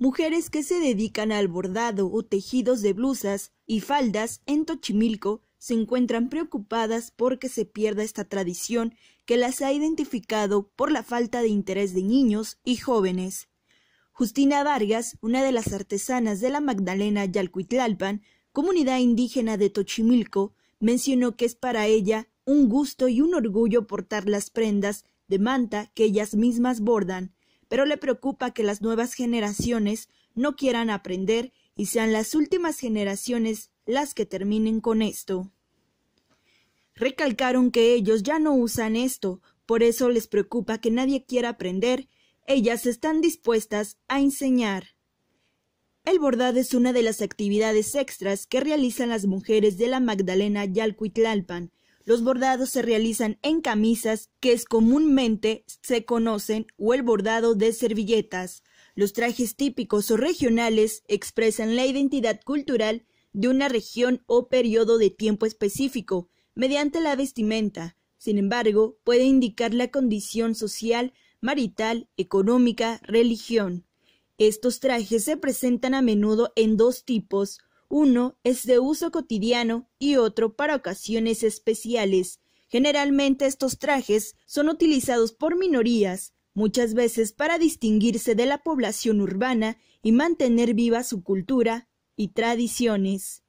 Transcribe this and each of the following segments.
mujeres que se dedican al bordado o tejidos de blusas y faldas en Tochimilco se encuentran preocupadas porque se pierda esta tradición que las ha identificado por la falta de interés de niños y jóvenes. Justina Vargas, una de las artesanas de la Magdalena Yalcuitlalpan, comunidad indígena de Tochimilco, mencionó que es para ella un gusto y un orgullo portar las prendas de manta que ellas mismas bordan, pero le preocupa que las nuevas generaciones no quieran aprender y sean las últimas generaciones las que terminen con esto. Recalcaron que ellos ya no usan esto, por eso les preocupa que nadie quiera aprender, ellas están dispuestas a enseñar. El bordado es una de las actividades extras que realizan las mujeres de la Magdalena Yalcuitlalpan, los bordados se realizan en camisas que es comúnmente se conocen o el bordado de servilletas. Los trajes típicos o regionales expresan la identidad cultural de una región o periodo de tiempo específico mediante la vestimenta. Sin embargo, puede indicar la condición social, marital, económica, religión. Estos trajes se presentan a menudo en dos tipos, uno es de uso cotidiano y otro para ocasiones especiales. Generalmente estos trajes son utilizados por minorías, muchas veces para distinguirse de la población urbana y mantener viva su cultura y tradiciones.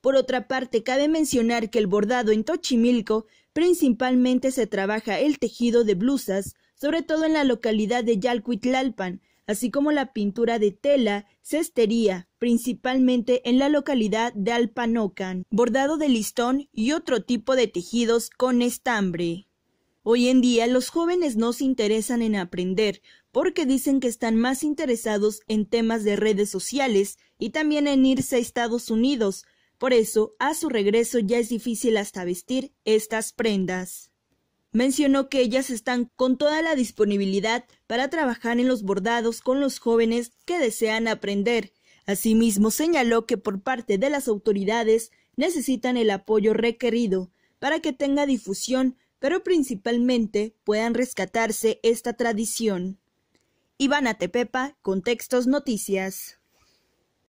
Por otra parte, cabe mencionar que el bordado en Tochimilco principalmente se trabaja el tejido de blusas, sobre todo en la localidad de Yalcuitlalpan, así como la pintura de tela, cestería, principalmente en la localidad de Alpanocan, bordado de listón y otro tipo de tejidos con estambre. Hoy en día los jóvenes no se interesan en aprender porque dicen que están más interesados en temas de redes sociales y también en irse a Estados Unidos. Por eso, a su regreso ya es difícil hasta vestir estas prendas mencionó que ellas están con toda la disponibilidad para trabajar en los bordados con los jóvenes que desean aprender. Asimismo, señaló que por parte de las autoridades necesitan el apoyo requerido para que tenga difusión, pero principalmente puedan rescatarse esta tradición. Ivana Tepepa, Contextos Noticias.